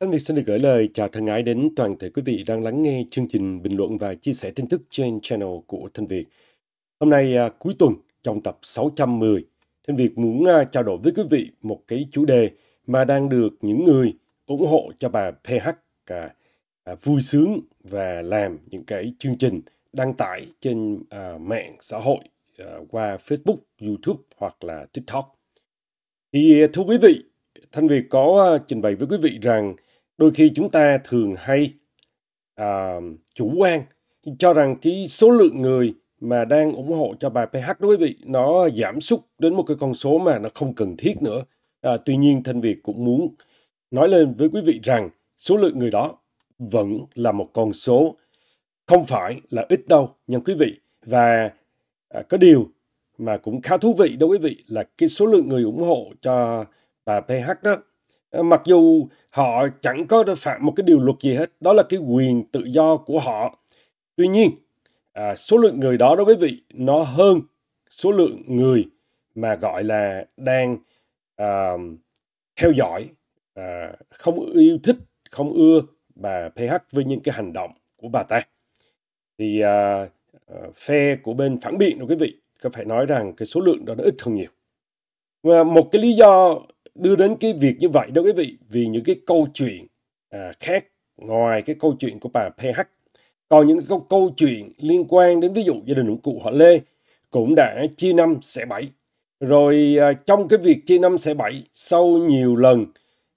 Thanh Việt xin được gửi lời chào thân ái đến toàn thể quý vị đang lắng nghe chương trình bình luận và chia sẻ tin tức trên channel của Thanh Việt. Hôm nay à, cuối tuần trong tập 610, Thanh Việt muốn à, trao đổi với quý vị một cái chủ đề mà đang được những người ủng hộ cho bà PH à, à, vui sướng và làm những cái chương trình đăng tải trên à, mạng xã hội à, qua Facebook, YouTube hoặc là TikTok. Thì à, thưa quý vị, Thanh Việt có ờ, trình bày với quý vị rằng đôi khi chúng ta thường hay à, chủ quan cho rằng cái số lượng người mà đang ủng hộ cho bài PH đó quý vị nó giảm sút đến một cái con số mà nó không cần thiết nữa. À, tuy nhiên Thanh Việt cũng muốn nói lên với quý vị rằng số lượng người đó vẫn là một con số không phải là ít đâu nhưng quý vị và à, có điều mà cũng khá thú vị đó quý vị là cái số lượng người ủng hộ cho và PH đó ờ, mặc dù họ chẳng có phạm một cái điều luật gì hết đó là cái quyền tự do của họ tuy nhiên à, số lượng người đó đó quý vị nó hơn số lượng người mà gọi là đang à, theo dõi à, không yêu thích không ưa bà PH với những cái hành động của bà ta thì à, ờ, phe của bên phản biện đó quý vị có phải nói rằng cái số lượng đó nó ít hơn nhiều và một cái lý do đưa đến cái việc như vậy đó quý vị vì những cái câu chuyện à, khác ngoài cái câu chuyện của bà PH còn những câu, câu chuyện liên quan đến ví dụ gia đình của cụ họ Lê cũng đã chia năm sẽ bảy rồi à, trong cái việc chia năm sẽ bảy sau nhiều lần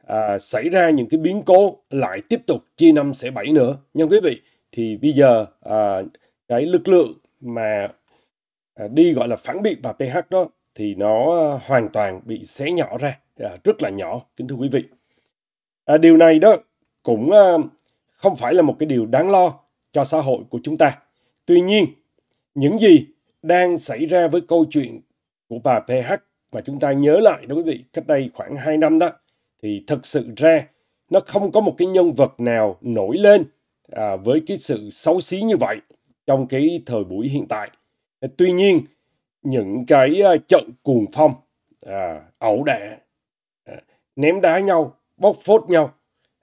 à, xảy ra những cái biến cố lại tiếp tục chia năm sẽ bảy nữa nhưng quý vị thì bây giờ à, cái lực lượng mà à, đi gọi là phản biện bà PH đó thì nó hoàn toàn bị xé nhỏ ra À, rất là nhỏ kính thưa quý vị à, điều này đó cũng à, không phải là một cái điều đáng lo cho xã hội của chúng ta tuy nhiên những gì đang xảy ra với câu chuyện của bà PH mà chúng ta nhớ lại đó quý vị cách đây khoảng 2 năm đó thì thật sự ra nó không có một cái nhân vật nào nổi lên à, với cái sự xấu xí như vậy trong cái thời buổi hiện tại tuy nhiên những cái à, trận cuồng phong à, ẩu đả ném đá nhau, bóc phốt nhau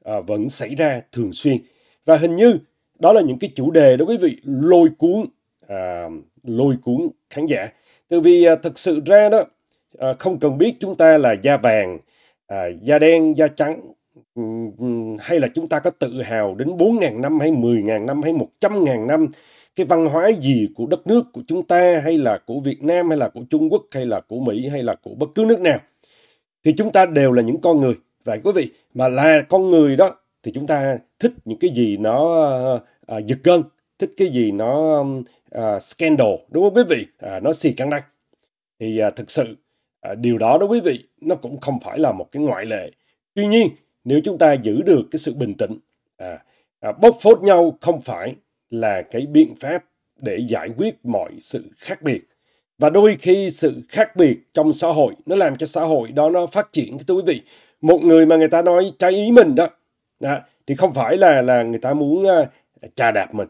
à, vẫn xảy ra thường xuyên. Và hình như đó là những cái chủ đề đó quý vị lôi cuốn à, lôi cuốn khán giả. Từ vì à, thực sự ra đó à, không cần biết chúng ta là da vàng, à, da đen, da trắng hay là chúng ta có tự hào đến 4.000 năm hay 10.000 năm hay 100.000 năm cái văn hóa gì của đất nước của chúng ta hay là của Việt Nam hay là của Trung Quốc hay là của Mỹ hay là của bất cứ nước nào thì chúng ta đều là những con người vậy quý vị mà là con người đó thì chúng ta thích những cái gì nó à, giật gân thích cái gì nó à, scandal đúng không quý vị à, nó xì căng đăng thì à, thực sự à, điều đó đó quý vị nó cũng không phải là một cái ngoại lệ tuy nhiên nếu chúng ta giữ được cái sự bình tĩnh à, à, bóc phốt nhau không phải là cái biện pháp để giải quyết mọi sự khác biệt và đôi khi sự khác biệt trong xã hội nó làm cho xã hội đó nó phát triển thưa quý vị một người mà người ta nói trái ý mình đó à, thì không phải là là người ta muốn uh, trà đạp mình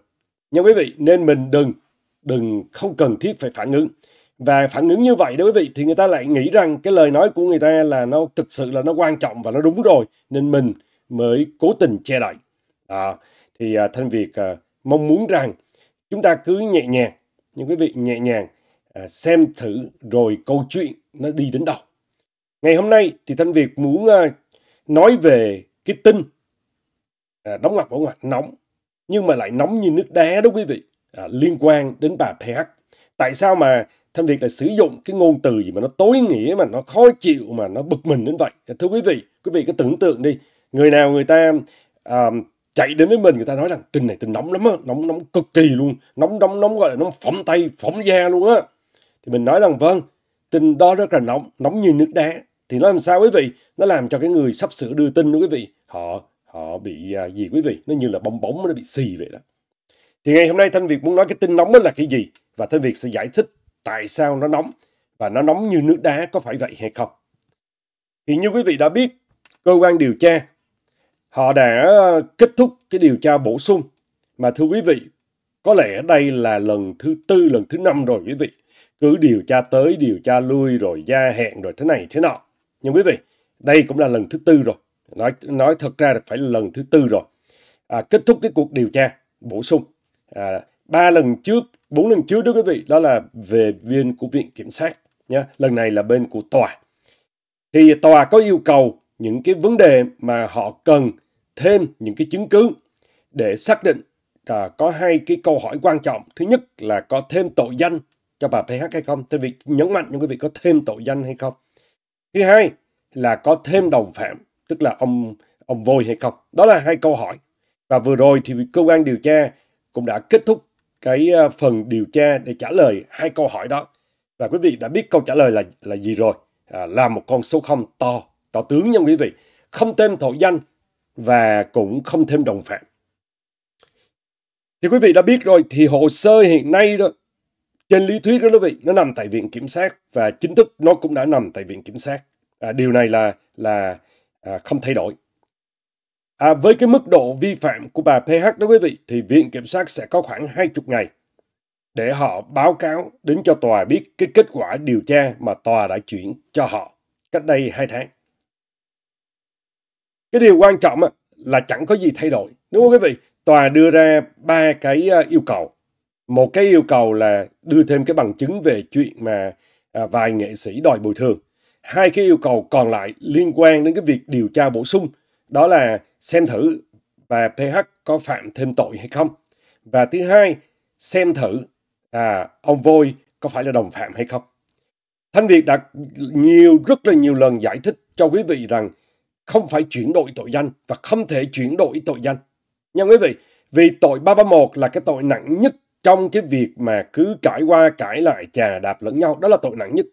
nhưng quý vị nên mình đừng đừng không cần thiết phải phản ứng và phản ứng như vậy đó quý vị thì người ta lại nghĩ rằng cái lời nói của người ta là nó thực sự là nó quan trọng và nó đúng rồi nên mình mới cố tình che đậy à, thì uh, thanh việt uh, mong muốn rằng chúng ta cứ nhẹ nhàng nhưng quý vị nhẹ nhàng À, xem thử rồi câu chuyện nó đi đến đâu. Ngày hôm nay thì Thanh Việt muốn à, nói về cái tin à, đóng ngoặc bỏ ngoặc nóng nhưng mà lại nóng như nước đá đó quý vị liên quan đến bà PH. Tại sao mà Thanh Việt lại sử dụng cái ngôn từ gì mà nó tối nghĩa mà nó khó chịu mà nó bực mình đến vậy? Thưa quý vị, quý vị cứ tưởng tượng đi người nào người ta à, chạy đến với mình người ta nói rằng tin này tin nóng lắm á nóng nóng cực kỳ luôn nóng nóng nóng gọi là nóng phỏng tay phỏng da luôn á thì mình nói rằng vâng tin đó rất là nóng nóng như nước đá thì nó làm sao quý vị nó làm cho cái người sắp sửa đưa tin đó quý vị họ họ bị à, gì quý vị nó như là bong bóng nó bị xì vậy đó thì ngày hôm nay thanh việt muốn nói cái tin nóng đó là cái gì và thanh việt sẽ giải thích tại sao nó nóng và nó nóng như nước đá có phải vậy hay không thì như quý vị đã biết cơ quan điều tra họ đã kết thúc cái điều tra bổ sung mà thưa quý vị có lẽ đây là lần thứ tư lần thứ năm rồi quý vị cứ điều tra tới điều tra lui rồi gia hẹn rồi thế này thế nọ nhưng quý vị đây cũng là lần thứ tư rồi nói nói thật ra là phải là lần thứ tư rồi à, kết thúc cái cuộc điều tra bổ sung à, ba lần trước bốn lần trước đó quý vị đó là về viên của viện kiểm sát nhá lần này là bên của tòa thì tòa có yêu cầu những cái vấn đề mà họ cần thêm những cái chứng cứ để xác định à, có hai cái câu hỏi quan trọng thứ nhất là có thêm tội danh cho bà PH hay không. Thưa vị nhấn mạnh những quý vị có thêm tội danh hay không. Thứ hai là có thêm đồng phạm, tức là ông ông vôi hay không. Đó là hai câu hỏi. Và vừa rồi thì cơ quan điều tra cũng đã kết thúc cái ờ, phần điều tra để trả lời hai câu hỏi đó. Và quý vị đã biết câu trả lời là là gì rồi. À, là một con số không to, to tướng nha quý vị. Không thêm tội danh và cũng không thêm đồng phạm. Thì quý vị đã biết rồi thì hồ sơ hiện nay đó trên lý thuyết đó quý vị nó nằm tại viện kiểm sát và chính thức nó cũng đã nằm tại viện kiểm sát à, điều này là là à, không thay đổi à, với cái mức độ vi phạm của bà PH đó quý vị thì viện kiểm sát sẽ có khoảng 20 ngày để họ báo cáo đến cho tòa biết cái kết quả điều tra mà tòa đã chuyển cho họ cách đây 2 tháng. Cái điều quan trọng là chẳng có gì thay đổi. Đúng không quý vị? Tòa đưa ra ba cái à, yêu cầu một cái yêu cầu là đưa thêm cái bằng chứng về chuyện mà à, vài nghệ sĩ đòi bồi thường hai cái yêu cầu còn lại liên quan đến cái việc điều tra bổ sung đó là xem thử và PH có phạm thêm tội hay không và thứ hai xem thử à ông Voi có phải là đồng phạm hay không Thanh Việt đã nhiều rất là nhiều lần giải thích cho quý vị rằng không phải chuyển đổi tội danh và không thể chuyển đổi tội danh nha quý vị vì tội 331 là cái tội nặng nhất trong cái việc mà cứ cãi qua cãi lại chà đạp lẫn nhau đó là tội nặng nhất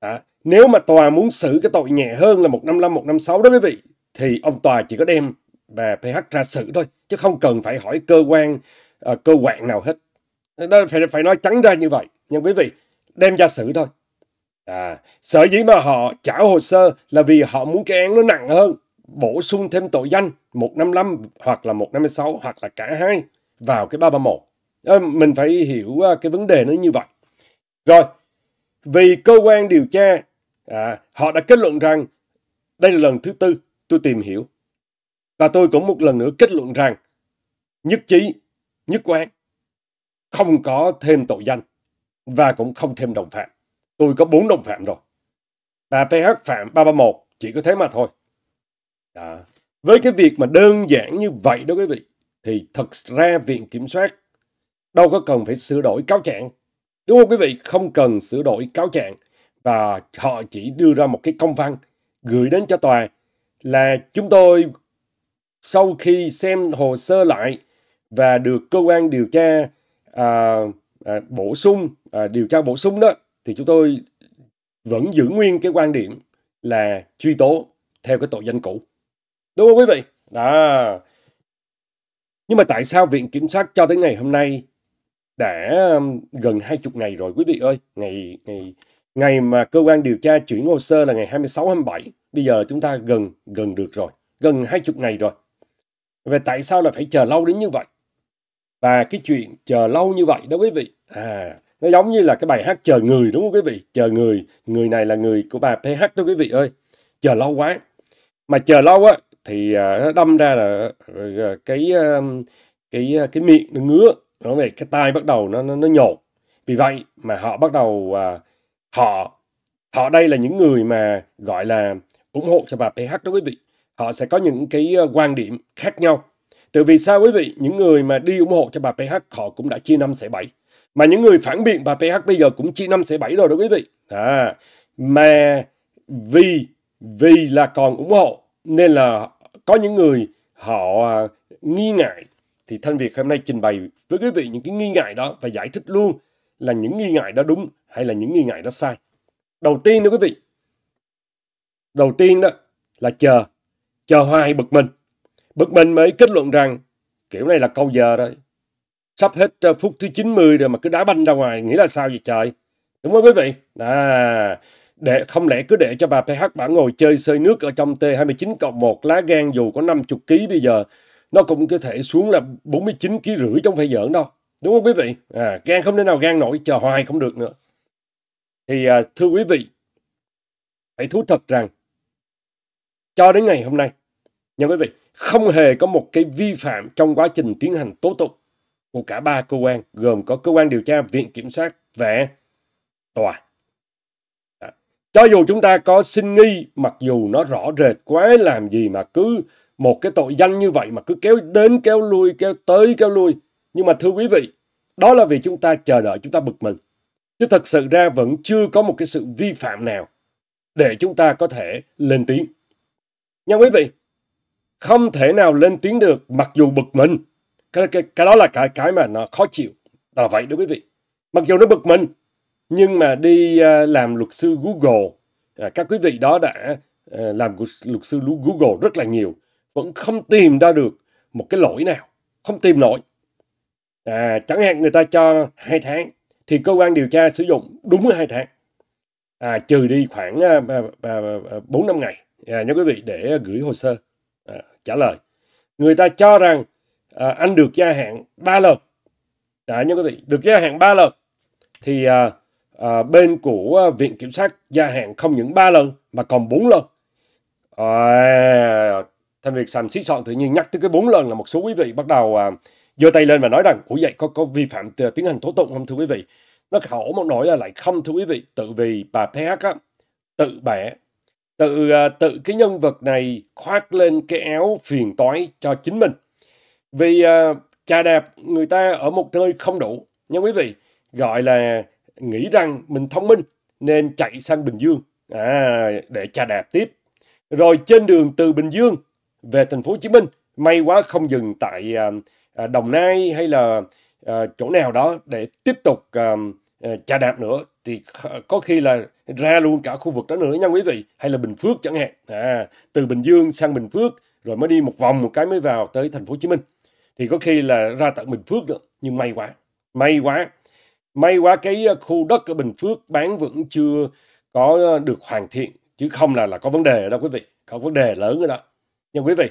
à, nếu mà tòa muốn xử cái tội nhẹ hơn là 155, 156 đó quý vị thì ông tòa chỉ có đem bà PH ra xử thôi chứ không cần phải hỏi cơ quan uh, cơ quan nào hết đó phải phải nói trắng ra như vậy nhưng quý vị đem ra xử thôi à sở dĩ mà họ trả hồ sơ là vì họ muốn cái án nó nặng hơn bổ sung thêm tội danh 155 hoặc là 156 hoặc là cả hai vào cái 331 mình phải hiểu à, cái vấn đề nó như vậy rồi vì cơ quan điều tra à, họ đã kết luận rằng đây là lần thứ tư tôi tìm hiểu và tôi cũng một lần nữa kết luận rằng nhất trí nhất quán không có thêm tội danh và cũng không thêm đồng phạm tôi có bốn đồng phạm rồi và ph phạm 331 chỉ có thế mà thôi à, với cái việc mà đơn giản như vậy đó quý vị thì thật ra viện kiểm soát đâu có cần phải sửa đổi cáo trạng. Đúng không quý vị? Không cần sửa đổi cáo trạng. Và họ chỉ đưa ra một cái công văn gửi đến cho tòa là chúng tôi sau khi xem hồ sơ lại và được cơ quan điều tra à, à, bổ sung, à, điều tra bổ sung đó, thì chúng tôi vẫn giữ nguyên cái quan điểm là truy tố theo cái tội danh cũ. Đúng không quý vị? Đó. Nhưng mà tại sao Viện Kiểm sát cho tới ngày hôm nay đã gần hai chục ngày rồi quý vị ơi ngày ngày ngày mà cơ quan điều tra chuyển hồ sơ là ngày 26 27 bây giờ chúng ta gần gần được rồi gần hai chục ngày rồi về tại sao là phải chờ lâu đến như vậy và cái chuyện chờ lâu như vậy đó quý vị à nó giống như là cái bài hát chờ người đúng không quý vị chờ người người này là người của bà PH đó quý vị ơi chờ lâu quá mà chờ lâu á thì à, nó đâm ra là ờ, cái cái cái, cái miệng nó ngứa nói về cái tai bắt đầu nó nó, nó nhột vì vậy mà họ bắt đầu à, họ họ đây là những người mà gọi là ủng hộ cho bà PH đó quý vị họ sẽ có những cái ờ, quan điểm khác nhau từ vì sao quý vị những người mà đi ủng hộ cho bà PH họ cũng đã chia năm xẻ bảy mà những người phản biện bà PH bây giờ cũng chia năm xẻ bảy rồi đó quý vị à mà vì vì là còn ủng hộ nên là có những người họ à, nghi ngại thì Thanh Việt hôm nay trình bày với quý vị những cái nghi ngại đó và giải thích luôn là những nghi ngại đó đúng hay là những nghi ngại đó sai. Đầu tiên đó quý vị, đầu tiên đó là chờ, chờ hoài bực mình. Bực mình mới kết luận rằng kiểu này là câu giờ rồi. Sắp hết ờ, phút thứ 90 rồi mà cứ đá banh ra ngoài, nghĩ là sao vậy trời? Đúng không quý vị? À, để không lẽ cứ để cho bà PH bản ngồi chơi sơi nước ở trong T29 cộng 1 lá gan dù có 50 kg bây giờ nó cũng có thể xuống là 49 kg rưỡi trong phải giỡn đâu. Đúng không quý vị? À, gan không thể nào gan nổi, chờ hoài không được nữa. Thì à, thưa quý vị, hãy thú thật rằng cho đến ngày hôm nay, nha quý vị, không hề có một cái vi phạm trong quá trình tiến hành tố tụng của cả ba cơ quan, gồm có cơ quan điều tra, viện kiểm sát và tòa. À, cho dù chúng ta có xin nghi, mặc dù nó rõ rệt quá làm gì mà cứ một cái tội danh như vậy mà cứ kéo đến kéo lui kéo tới kéo lui nhưng mà thưa quý vị đó là vì chúng ta chờ đợi chúng ta bực mình chứ thật sự ra vẫn chưa có một cái sự vi phạm nào để chúng ta có thể lên tiếng nha quý vị không thể nào lên tiếng được mặc dù bực mình cái, cái, cái đó là cái cái mà nó khó chịu là vậy đó quý vị mặc dù nó bực mình nhưng mà đi uh, làm luật sư google uh, các quý vị đó đã uh, làm luật sư google rất là nhiều vẫn không tìm ra được một cái lỗi nào không tìm lỗi. à, chẳng hạn người ta cho hai tháng thì cơ quan điều tra sử dụng đúng hai tháng à, trừ đi khoảng à, bốn năm ngày à, nha quý vị để gửi hồ sơ à, trả lời người ta cho rằng à, anh được gia hạn 3 lần à, nha quý vị được gia hạn 3 lần thì à, à, bên của viện kiểm sát gia hạn không những 3 lần mà còn 4 lần à, thành việc Sàm xí soạn tự nhiên nhắc tới cái bốn lần là một số quý vị bắt đầu à, giơ tay lên và nói rằng ủa vậy có có vi phạm à, tiến hành tố tụng không thưa quý vị? Nó khổ một nỗi là lại không thưa quý vị, tự vì bà PH á, tự bẻ, tự à, tự cái nhân vật này khoác lên cái áo phiền toái cho chính mình. Vì à, trà đẹp người ta ở một nơi không đủ, nha quý vị, gọi là nghĩ rằng mình thông minh nên chạy sang Bình Dương à, để trà đạp tiếp. Rồi trên đường từ Bình Dương về thành phố Hồ Chí Minh may quá không dừng tại à, à, Đồng Nai hay là à, chỗ nào đó để tiếp tục à, chà đạp nữa thì có khi là ra luôn cả khu vực đó nữa nha quý vị hay là Bình Phước chẳng hạn à, từ Bình Dương sang Bình Phước rồi mới đi một vòng một cái mới vào tới thành phố Hồ Chí Minh thì có khi là ra tận Bình Phước nữa nhưng may quá may quá may quá cái khu đất ở Bình Phước bán vẫn chưa có được hoàn thiện chứ không là là có vấn đề đâu quý vị có vấn đề lớn ở đó nhưng quý vị,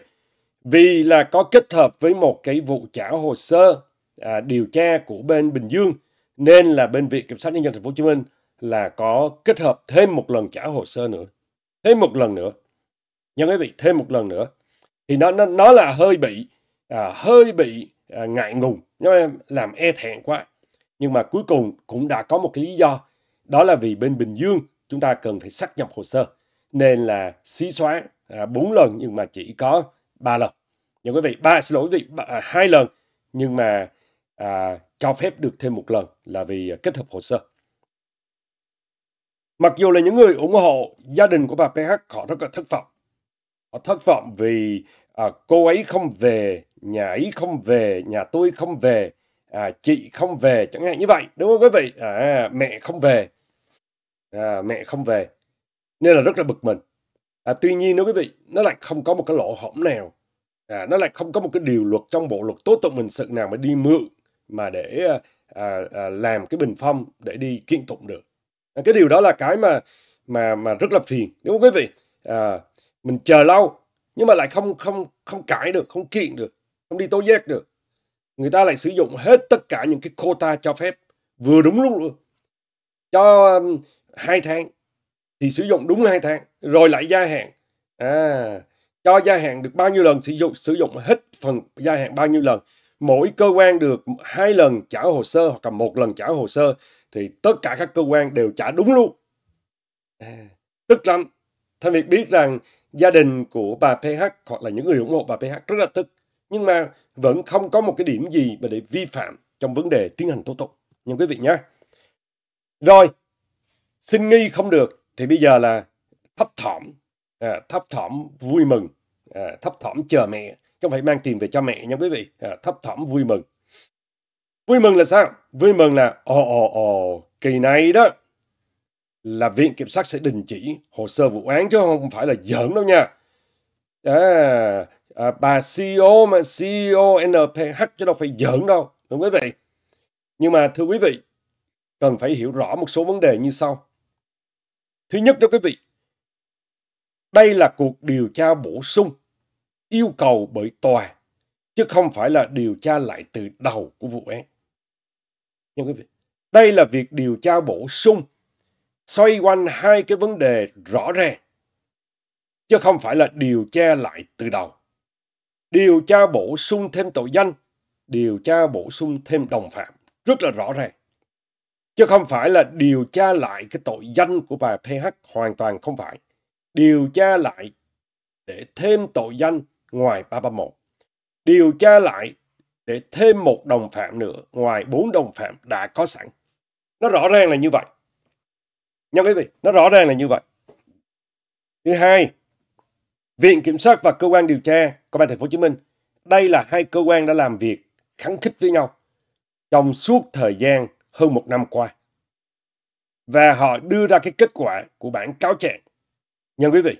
vì là có kết hợp với một cái vụ trả hồ sơ à, điều tra của bên Bình Dương nên là bên viện kiểm sát nhân dân thành phố Hồ Chí Minh là có kết hợp thêm một lần trả hồ sơ nữa, thêm một lần nữa. nhưng quý vị, thêm một lần nữa. Thì nó nó, nó là hơi bị à, hơi bị à, ngại ngùng, nó làm e thẹn quá. Nhưng mà cuối cùng cũng đã có một cái lý do, đó là vì bên Bình Dương chúng ta cần phải xác nhập hồ sơ nên là xí xóa à, 4 lần nhưng mà chỉ có 3 lần. Nhưng dạ, quý vị, ba xin lỗi quý vị, 2 à, lần nhưng mà à, cho phép được thêm một lần là vì à, kết hợp hồ sơ. Mặc dù là những người ủng hộ gia đình của bà PH họ rất là thất vọng. Họ thất vọng vì à, cô ấy không về, nhà ấy không về, nhà tôi không về, à, chị không về, chẳng hạn như vậy. Đúng không quý vị? À, mẹ không về. À, mẹ không về. Nên là rất là bực mình à, tuy nhiên nó quý vị nó lại không có một cái lỗ hổng nào à, nó lại không có một cái điều luật trong bộ luật tố tụng hình sự nào mà đi mượn mà để à, à, làm cái bình phong để đi kiện tụng được à, cái điều đó là cái mà mà mà rất là phiền đúng không quý vị à, mình chờ lâu nhưng mà lại không không không cãi được không kiện được không đi tố giác được người ta lại sử dụng hết tất cả những cái quota cho phép vừa đúng lúc luôn cho um, hai tháng thì sử dụng đúng hai tháng rồi lại gia hạn à cho gia hạn được bao nhiêu lần sử dụng sử dụng hết phần gia hạn bao nhiêu lần mỗi cơ quan được hai lần trả hồ sơ hoặc là một lần trả hồ sơ thì tất cả các cơ quan đều trả đúng luôn à, tức lắm thanh việt biết rằng gia đình của bà ph hoặc là những người ủng hộ bà ph rất là tức nhưng mà vẫn không có một cái điểm gì mà để vi phạm trong vấn đề tiến hành tố tụng nhưng quý vị nhé rồi xin nghi không được thì bây giờ là thấp thỏm à, thấp thỏm vui mừng à, thấp thỏm chờ mẹ không phải mang tiền về cho mẹ nha quý vị à, thấp thỏm vui mừng vui mừng là sao vui mừng là ồ ồ ồ kỳ này đó là viện kiểm sát sẽ đình chỉ hồ sơ vụ án chứ không phải là giỡn đâu nha à, à, bà CEO mà CEO NPH chứ đâu phải giỡn đâu đúng quý vị nhưng mà thưa quý vị cần phải hiểu rõ một số vấn đề như sau Thứ nhất cho quý vị, đây là cuộc điều tra bổ sung yêu cầu bởi tòa chứ không phải là điều tra lại từ đầu của vụ án. nhưng quý vị, đây là việc điều tra bổ sung xoay quanh hai cái vấn đề rõ ràng chứ không phải là điều tra lại từ đầu. Điều tra bổ sung thêm tội danh, điều tra bổ sung thêm đồng phạm rất là rõ ràng chứ không phải là điều tra lại cái tội danh của bà PH hoàn toàn không phải điều tra lại để thêm tội danh ngoài 331 điều tra lại để thêm một đồng phạm nữa ngoài bốn đồng phạm đã có sẵn nó rõ ràng là như vậy nha quý vị nó rõ ràng là như vậy thứ hai viện kiểm sát và cơ quan điều tra công an thành phố hồ chí minh đây là hai cơ quan đã làm việc kháng khích với nhau trong suốt thời gian hơn một năm qua. Và họ đưa ra cái kết quả của bản cáo trạng. Nhân quý vị,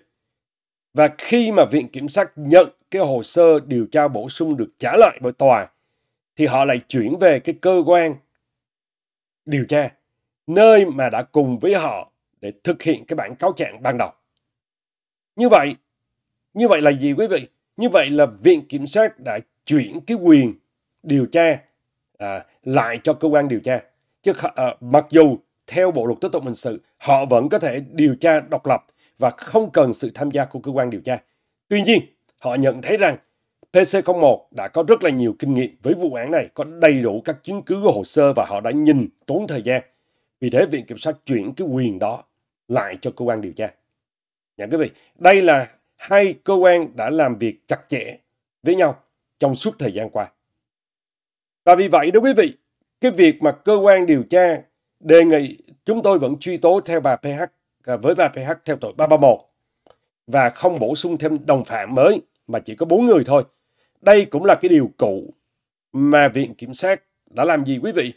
và khi mà Viện Kiểm sát nhận cái hồ sơ điều tra bổ sung được trả lại bởi tòa, thì họ lại chuyển về cái cơ quan điều tra, nơi mà đã cùng với họ để thực hiện cái bản cáo trạng ban đầu. Như vậy, như vậy là gì quý vị? Như vậy là Viện Kiểm sát đã chuyển cái quyền điều tra à, lại cho cơ quan điều tra chứ à, mặc dù theo bộ luật tố tụng hình sự họ vẫn có thể điều tra độc lập và không cần sự tham gia của cơ quan điều tra. Tuy nhiên, họ nhận thấy rằng PC01 đã có rất là nhiều kinh nghiệm với vụ án này, có đầy đủ các chứng cứ hồ sơ và họ đã nhìn tốn thời gian. Vì thế, Viện Kiểm sát chuyển cái quyền đó lại cho cơ quan điều tra. Nhà dạ, quý vị, đây là hai cơ quan đã làm việc chặt chẽ với nhau trong suốt thời gian qua. Và vì vậy, đó quý vị, cái việc mà cơ quan điều tra đề nghị chúng tôi vẫn truy tố theo bà PH à, với bà PH theo tội 331 và không bổ sung thêm đồng phạm mới mà chỉ có bốn người thôi. Đây cũng là cái điều cũ mà Viện Kiểm sát đã làm gì quý vị?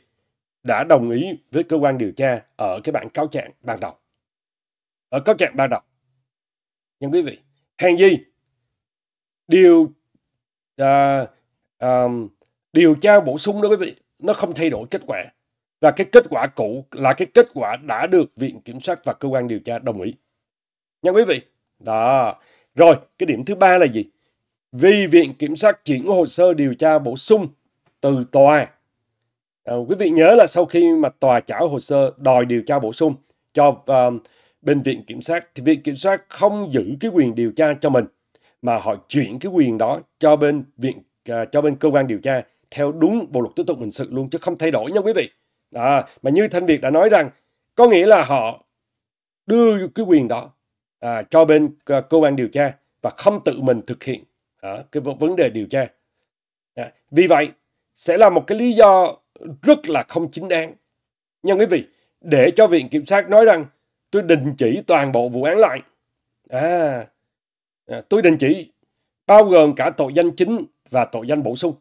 Đã đồng ý với cơ quan điều tra ở cái bản cáo trạng ban đầu. Ở cáo trạng ban đầu. Nhưng quý vị, hàng gì? Điều uh, um, điều tra bổ sung đó quý vị nó không thay đổi kết quả. Và cái kết quả cũ là cái kết quả đã được Viện Kiểm sát và cơ quan điều tra đồng ý. Nha quý vị. Đó. Rồi, cái điểm thứ ba là gì? Vì Viện Kiểm sát chuyển hồ sơ điều tra bổ sung từ tòa. À, quý vị nhớ là sau khi mà tòa trả hồ sơ đòi điều tra bổ sung cho uh, bên Viện Kiểm sát, thì Viện Kiểm sát không giữ cái quyền điều tra cho mình, mà họ chuyển cái quyền đó cho bên viện uh, cho bên cơ quan điều tra theo đúng bộ luật tố tụng hình sự luôn chứ không thay đổi nha quý vị. À, mà như Thanh Việt đã nói rằng có nghĩa là họ đưa cái quyền đó à, cho bên à, cơ quan điều tra và không tự mình thực hiện à, cái vấn đề điều tra. À, vì vậy sẽ là một cái lý do rất là không chính đáng nha quý vị để cho viện kiểm sát nói rằng tôi đình chỉ toàn bộ vụ án lại à, à tôi đình chỉ bao gồm cả tội danh chính và tội danh bổ sung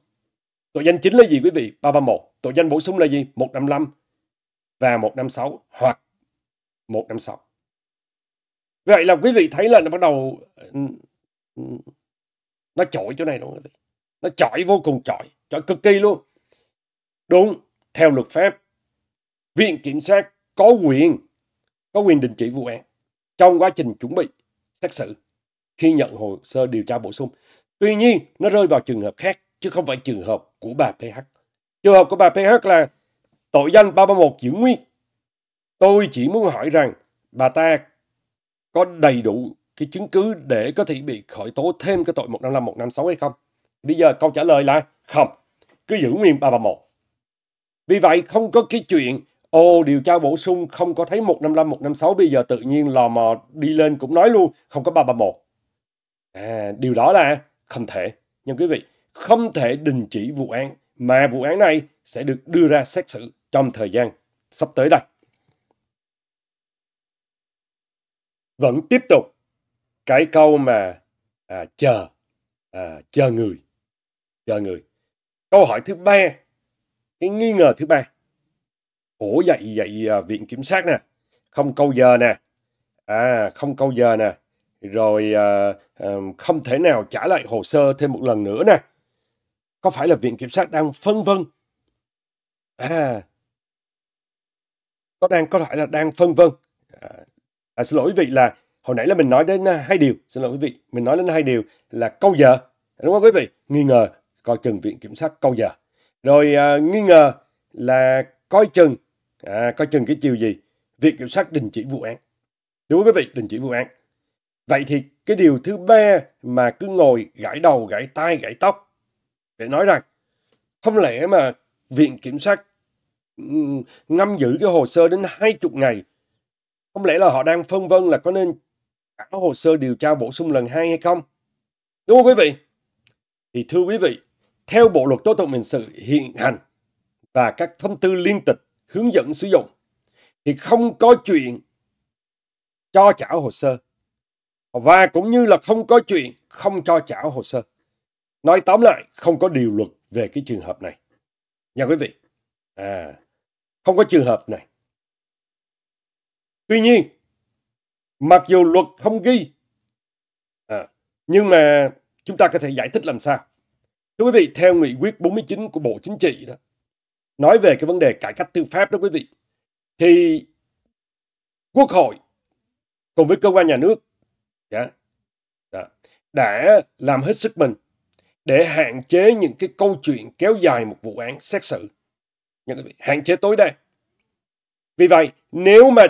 Tội danh chính là gì quý vị? 331. Tội danh bổ sung là gì? 155 và 156 hoặc 156. Vậy là quý vị thấy là nó bắt đầu ừ, ừ, nó chọi chỗ này đúng không? Nó chọi vô cùng chọi, chọi cực kỳ luôn. Đúng, theo luật pháp, viện kiểm sát có quyền có quyền đình chỉ vụ án trong quá trình chuẩn bị xét xử khi nhận hồ sơ điều tra bổ sung. Tuy nhiên, nó rơi vào trường hợp khác chứ không phải trường hợp của bà PH. Trường hợp của bà PH là tội danh 331 giữ nguyên. Tôi chỉ muốn hỏi rằng bà ta có đầy đủ cái chứng cứ để có thể bị khởi tố thêm cái tội 155, 156 hay không? Bây giờ câu trả lời là không, cứ giữ nguyên 331. Vì vậy không có cái chuyện Ô điều tra bổ sung không có thấy 155, 156 bây giờ tự nhiên lò mò đi lên cũng nói luôn không có 331. À, điều đó là không thể. Nhưng quý vị, không thể đình chỉ vụ án mà vụ án này sẽ được đưa ra xét xử trong thời gian sắp tới đây. Vẫn tiếp tục cái câu mà à, chờ à, chờ người chờ người câu hỏi thứ ba cái nghi ngờ thứ ba ủa vậy vậy à, viện kiểm sát nè không câu giờ nè à không câu giờ nè rồi à, à, không thể nào trả lại hồ sơ thêm một lần nữa nè có phải là viện kiểm sát đang phân vân à có đang có phải là đang phân vân à, à xin lỗi quý vị là hồi nãy là mình nói đến à, hai điều xin lỗi quý vị mình nói đến hai điều là câu giờ đúng không quý vị nghi ngờ coi chừng viện kiểm sát câu giờ rồi à, nghi ngờ là coi chừng à, coi chừng cái chiều gì viện kiểm sát đình chỉ vụ án đúng không quý vị đình chỉ vụ án vậy thì cái điều thứ ba mà cứ ngồi gãi đầu gãi tai gãi tóc để nói rằng không lẽ mà viện kiểm sát ngâm giữ cái hồ sơ đến hai chục ngày không lẽ là họ đang phân vân là có nên cả hồ sơ điều tra bổ sung lần hai hay không đúng không quý vị thì thưa quý vị theo bộ luật tố tụng hình sự hiện hành và các thông tư liên tịch hướng dẫn sử dụng thì không có chuyện cho trả hồ sơ và cũng như là không có chuyện không cho trả hồ sơ Nói tóm lại, không có điều luật về cái trường hợp này. Nha quý vị. À, không có trường hợp này. Tuy nhiên, mặc dù luật không ghi, à, nhưng mà chúng ta có thể giải thích làm sao? Thưa quý vị, theo nghị quyết 49 của Bộ Chính trị đó, nói về cái vấn đề cải cách tư pháp đó quý vị, thì Quốc hội cùng với cơ quan nhà nước yeah, dạ, dạ, đã làm hết sức mình để hạn chế những cái câu chuyện kéo dài một vụ án xét xử. Nha quý vị, hạn chế tối đa. Vì vậy, nếu mà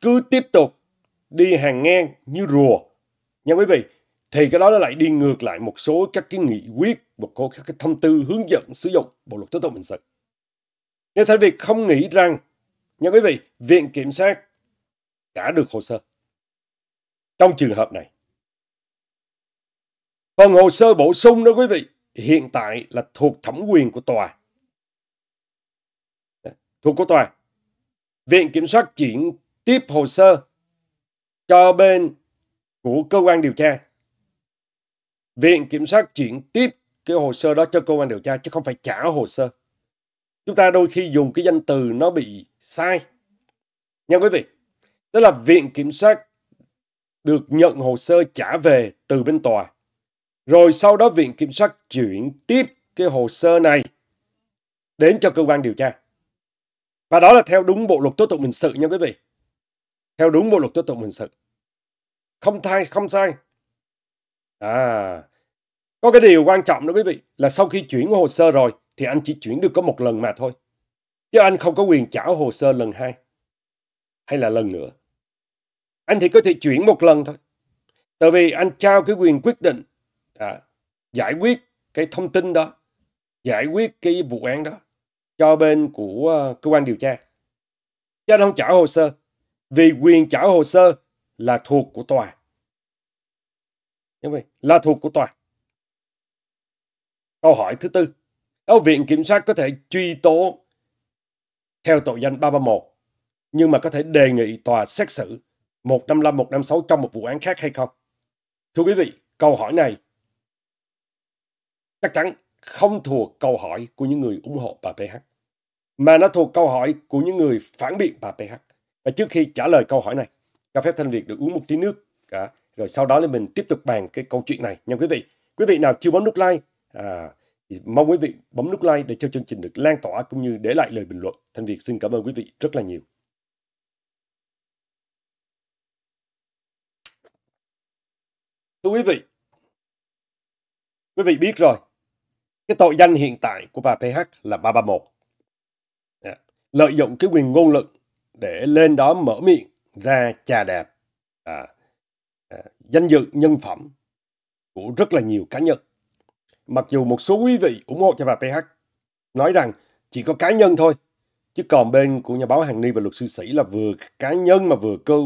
cứ tiếp tục đi hàng ngang như rùa, nha quý vị, thì cái đó nó lại đi ngược lại một số các cái nghị quyết và các cái thông tư hướng dẫn sử dụng bộ luật tố tụng hình sự. Nên thay vì không nghĩ rằng, nha quý vị, Viện Kiểm sát đã được hồ sơ. Trong trường hợp này, còn hồ sơ bổ sung đó quý vị, hiện tại là thuộc thẩm quyền của tòa. Thuộc của tòa. Viện Kiểm soát chuyển tiếp hồ sơ cho bên của cơ quan điều tra. Viện Kiểm soát chuyển tiếp cái hồ sơ đó cho cơ quan điều tra chứ không phải trả hồ sơ. Chúng ta đôi khi dùng cái danh từ nó bị sai. Nha quý vị. Đó là Viện Kiểm soát được nhận hồ sơ trả về từ bên tòa rồi sau đó Viện Kiểm sát chuyển tiếp cái hồ sơ này đến cho cơ quan điều tra. Và đó là theo đúng bộ luật tố tụng hình sự nha quý vị. Theo đúng bộ luật tố tụng hình sự. Không sai, không sai. À, có cái điều quan trọng đó quý vị là sau khi chuyển hồ sơ rồi thì anh chỉ chuyển được có một lần mà thôi. Chứ anh không có quyền trả hồ sơ lần hai hay là lần nữa. Anh thì có thể chuyển một lần thôi. Tại vì anh trao cái quyền quyết định à, giải quyết cái thông tin đó giải quyết cái vụ án đó cho bên của ờ, cơ quan điều tra cho nên không trả hồ sơ vì quyền trả hồ sơ là thuộc của tòa như vậy là thuộc của tòa câu hỏi thứ tư ở viện kiểm sát có thể truy tố theo tội danh 331 nhưng mà có thể đề nghị tòa xét xử 155, 156 trong một vụ án khác hay không? Thưa quý vị, câu hỏi này chắc chắn không thuộc câu hỏi của những người ủng hộ bà PH, mà nó thuộc câu hỏi của những người phản biện bà PH. Và trước khi trả lời câu hỏi này, cho phép Thanh Việt được uống một tí nước, cả rồi sau đó thì mình tiếp tục bàn cái câu chuyện này nha quý vị. Quý vị nào chưa bấm nút like, à, thì mong quý vị bấm nút like để cho chương trình được lan tỏa cũng như để lại lời bình luận. Thanh Việt xin cảm ơn quý vị rất là nhiều. Thưa quý vị, quý vị biết rồi, cái tội danh hiện tại của bà PH là 331. À, dạ. lợi dụng cái quyền ngôn luận để lên đó mở miệng ra chà đạp à, à, danh dự nhân phẩm của rất là nhiều cá nhân. Mặc dù một số quý vị ủng hộ cho bà PH nói rằng chỉ có cá nhân thôi chứ còn bên của nhà báo hàng ni và luật sư sĩ là vừa cá nhân mà vừa cơ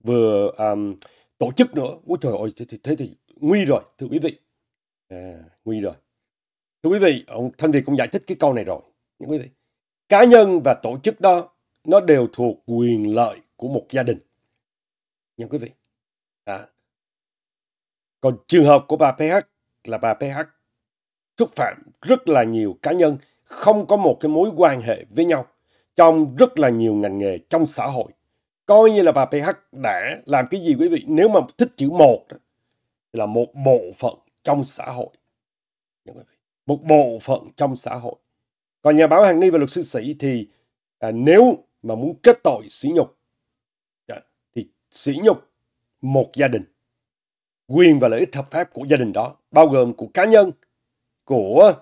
vừa um, tổ chức nữa ôi trời ơi thế thì, thế thì nguy rồi thưa quý vị à, nguy rồi Thưa quý vị, ông Thanh Việt cũng giải thích cái câu này rồi. những quý vị, cá nhân và tổ chức đó nó đều thuộc quyền lợi của một gia đình. những quý vị, à, còn trường hợp của bà PH là bà PH xúc phạm rất là nhiều cá nhân không có một cái mối quan hệ với nhau trong rất là nhiều ngành nghề trong xã hội. Coi như là bà PH đã làm cái gì quý vị? Nếu mà thích chữ một đó, là một bộ phận trong xã hội. những quý vị một bộ phận trong xã hội. Còn nhà báo Hàng Ni và luật sư Sĩ thì à, nếu mà muốn kết tội sỉ nhục à, thì sỉ nhục một gia đình quyền và lợi ích hợp pháp của gia đình đó bao gồm của cá nhân của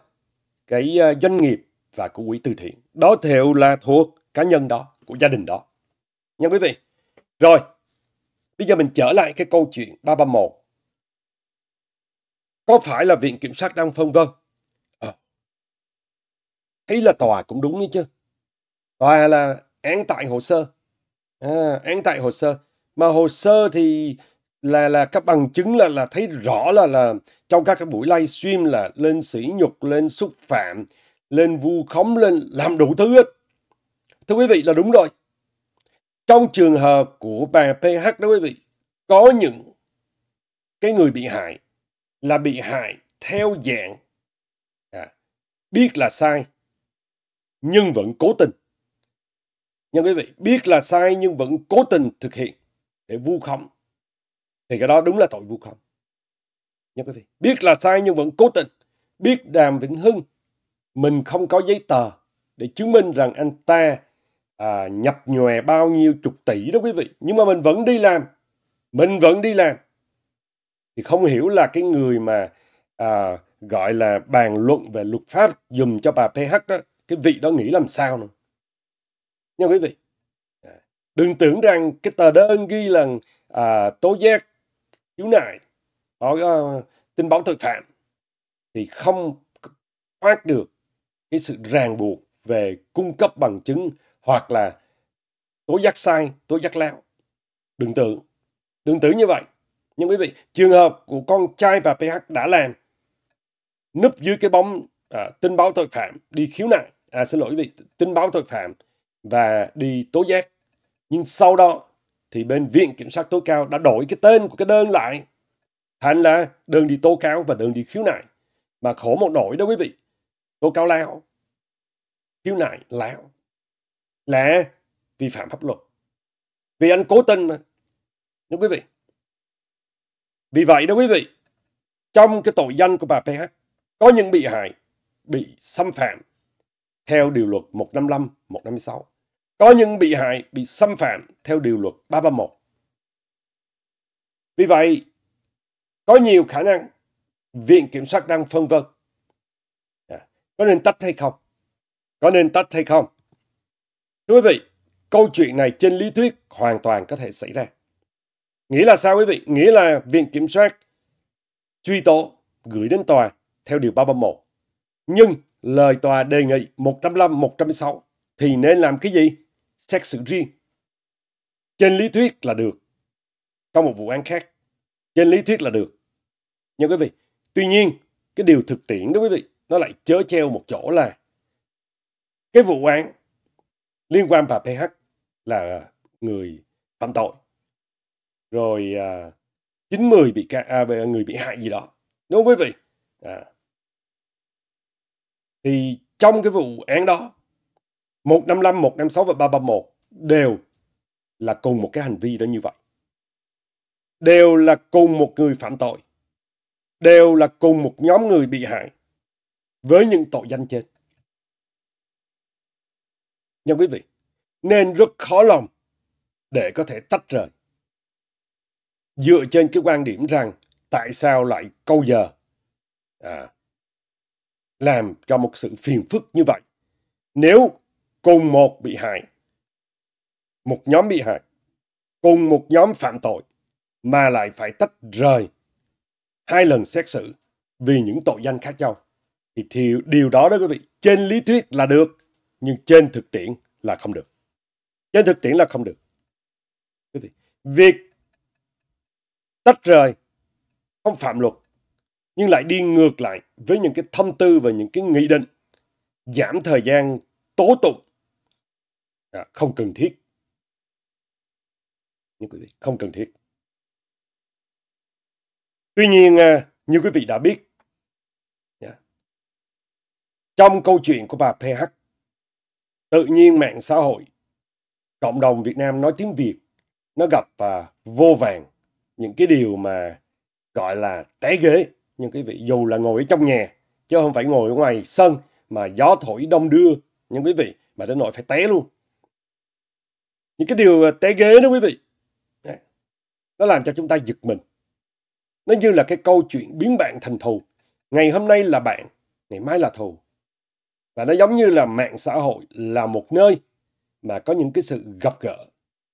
cái à, doanh nghiệp và của quỹ từ thiện đó đều là thuộc cá nhân đó của gia đình đó nha quý vị rồi bây giờ mình trở lại cái câu chuyện 331 có phải là viện kiểm sát đang phân vân hay là tòa cũng đúng như chứ. Tòa là án tại hồ sơ. À, án tại hồ sơ. Mà hồ sơ thì là là các bằng chứng là là thấy rõ là là trong các cái buổi livestream là lên sỉ nhục, lên xúc phạm, lên vu khống, lên làm đủ thứ hết. Thưa quý vị là đúng rồi. Trong trường hợp của bà PH đó quý vị, có những cái người bị hại là bị hại theo dạng à, biết là sai nhưng vẫn cố tình. Nha quý vị, biết là sai nhưng vẫn cố tình thực hiện để vu khống. Thì cái đó đúng là tội vu khống. Nha quý vị, biết là sai nhưng vẫn cố tình. Biết Đàm Vĩnh Hưng, mình không có giấy tờ để chứng minh rằng anh ta à, nhập nhòe bao nhiêu chục tỷ đó quý vị. Nhưng mà mình vẫn đi làm. Mình vẫn đi làm. Thì không hiểu là cái người mà à, gọi là bàn luận về luật pháp dùm cho bà PH đó cái vị đó nghĩ làm sao nữa nha quý vị à, đừng tưởng rằng cái tờ đơn ghi là à, tố giác khiếu nại họ ờ, à, ờ, tin báo tội phạm thì không thoát được cái sự ràng buộc về cung cấp bằng chứng hoặc là tố giác sai tố giác lao đừng tưởng đừng tưởng như vậy nhưng quý vị trường hợp của con trai và PH đã làm núp dưới cái bóng à, tin báo tội phạm đi khiếu nại à xin lỗi quý vị tin báo tội phạm và đi tố giác nhưng sau đó thì bên viện kiểm sát tối cao đã đổi cái tên của cái đơn lại thành là đơn đi tố cáo và đơn đi khiếu nại mà khổ một nỗi đó quý vị tố cáo lão khiếu nại lão là vi phạm pháp luật vì anh cố tình mà đúng quý vị vì vậy đó quý vị trong cái tội danh của bà PH có những bị hại bị xâm phạm theo điều luật 155, 156. Có những bị hại bị xâm phạm theo điều luật 331. Vì vậy, có nhiều khả năng Viện Kiểm sát đang phân vân. À, có nên tách hay không? Có nên tách hay không? Thưa quý vị, câu chuyện này trên lý thuyết hoàn toàn có thể xảy ra. Nghĩa là sao quý vị? Nghĩa là Viện Kiểm soát truy tố gửi đến tòa theo điều 331. Nhưng lời tòa đề nghị 155-106 thì nên làm cái gì? Xét xử riêng. Trên lý thuyết là được. Trong một vụ án khác, trên lý thuyết là được. Nhưng quý vị, tuy nhiên, cái điều thực tiễn đó quý vị, nó lại chớ treo một chỗ là cái vụ án liên quan bà PH là người phạm tội. Rồi à, 90 bị ca, à, người bị hại gì đó. Đúng không quý vị? À, thì trong cái vụ án đó 155, 156 và 331 đều là cùng một cái hành vi đó như vậy. Đều là cùng một người phạm tội. Đều là cùng một nhóm người bị hại với những tội danh trên. nhưng quý vị, nên rất khó lòng để có thể tách rời. Dựa trên cái quan điểm rằng tại sao lại câu giờ à, làm cho một sự phiền phức như vậy. Nếu cùng một bị hại, một nhóm bị hại, cùng một nhóm phạm tội mà lại phải tách rời hai lần xét xử vì những tội danh khác nhau thì, thì điều đó đó quý vị trên lý thuyết là được nhưng trên thực tiễn là không được trên thực tiễn là không được quý vị việc tách rời không phạm luật nhưng lại đi ngược lại với những cái thâm tư và những cái nghị định giảm thời gian tố tụng à, không cần thiết những quý vị không cần thiết tuy nhiên à, như quý vị đã biết trong câu chuyện của bà PH tự nhiên mạng xã hội cộng đồng Việt Nam nói tiếng Việt nó gặp và vô vàng những cái điều mà gọi là té ghế nhưng quý vị dù là ngồi ở trong nhà chứ không phải ngồi ở ngoài sân mà gió thổi đông đưa nhưng quý vị mà đến nỗi phải té luôn những cái điều té ghế đó quý vị nó làm cho chúng ta giật mình nó như là cái câu chuyện biến bạn thành thù ngày hôm nay là bạn ngày mai là thù và nó giống như là mạng xã hội là một nơi mà có những cái sự gặp gỡ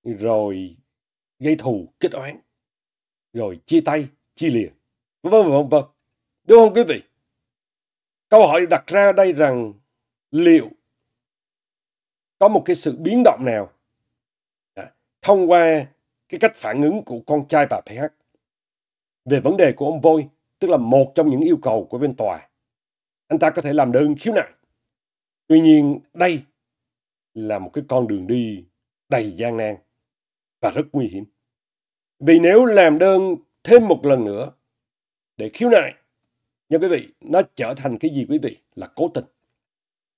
rồi gây thù kết oán rồi chia tay chia lìa Vâng, vâng, vâng. Đúng vâng. không quý vị? Câu hỏi đặt ra đây rằng liệu có một cái sự biến động nào à, thông qua cái cách phản ứng của con trai bà PH về vấn đề của ông Voi, tức là một trong những yêu cầu của bên tòa. Anh ta có thể làm đơn khiếu nại. Tuy nhiên, đây là một cái con đường đi đầy gian nan và rất nguy hiểm. Vì nếu làm đơn thêm một lần nữa để khiếu nại nhưng quý vị nó trở thành cái gì quý vị là cố tình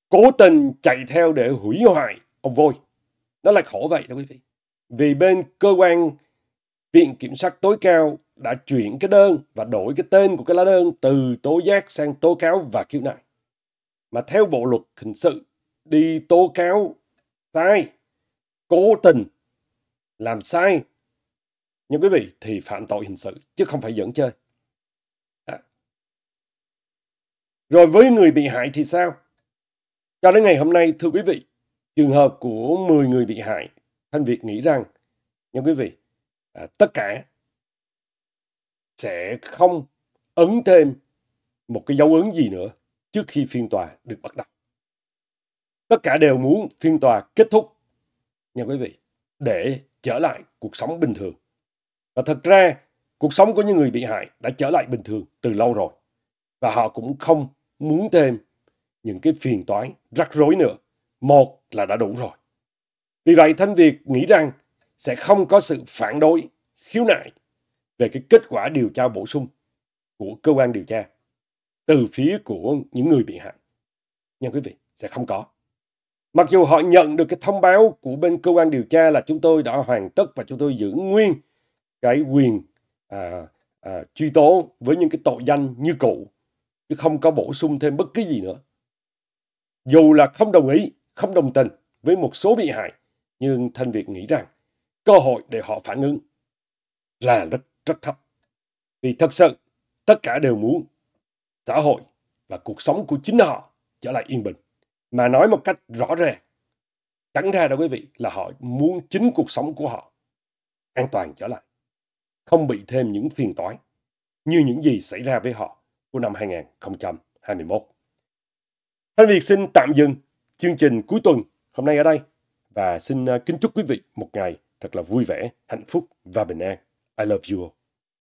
cố tình chạy theo để hủy hoại ông voi nó là khổ vậy đó quý vị vì bên cơ quan viện kiểm sát tối cao đã chuyển cái đơn và đổi cái tên của cái lá đơn từ tố giác sang tố cáo và khiếu nại mà theo bộ luật hình sự đi tố cáo sai cố tình làm sai nhưng quý vị thì phạm tội hình sự chứ không phải dẫn chơi Rồi với người bị hại thì sao? Cho đến ngày hôm nay, thưa quý vị, trường hợp của 10 người bị hại, Thanh Việt nghĩ rằng, nha quý vị, à, tất cả sẽ không ấn thêm một cái dấu ấn gì nữa trước khi phiên tòa được bắt đầu. Tất cả đều muốn phiên tòa kết thúc, nha quý vị, để trở lại cuộc sống bình thường. Và thật ra, cuộc sống của những người bị hại đã trở lại bình thường từ lâu rồi. Và họ cũng không muốn thêm những cái phiền toái rắc rối nữa. Một là đã đủ rồi. Vì vậy Thanh Việt nghĩ rằng sẽ không có sự phản đối, khiếu nại về cái kết quả điều tra bổ sung của cơ quan điều tra từ phía của những người bị hại. Nhưng quý vị, sẽ không có. Mặc dù họ nhận được cái thông báo của bên cơ quan điều tra là chúng tôi đã hoàn tất và chúng tôi giữ nguyên cái quyền à, à, truy tố với những cái tội danh như cũ chứ không có bổ sung thêm bất cứ gì nữa. Dù là không đồng ý, không đồng tình với một số bị hại, nhưng Thanh Việt nghĩ rằng cơ hội để họ phản ứng là rất rất thấp. Vì thật sự, tất cả đều muốn xã hội và cuộc sống của chính họ trở lại yên bình. Mà nói một cách rõ ràng, chẳng ra đâu quý vị là họ muốn chính cuộc sống của họ an toàn trở lại, không bị thêm những phiền toái như những gì xảy ra với họ của năm 2021. Thanh Việt xin tạm dừng chương trình cuối tuần hôm nay ở đây và xin ờ, kính chúc quý vị một ngày thật là vui vẻ, hạnh phúc và bình an. I love you all.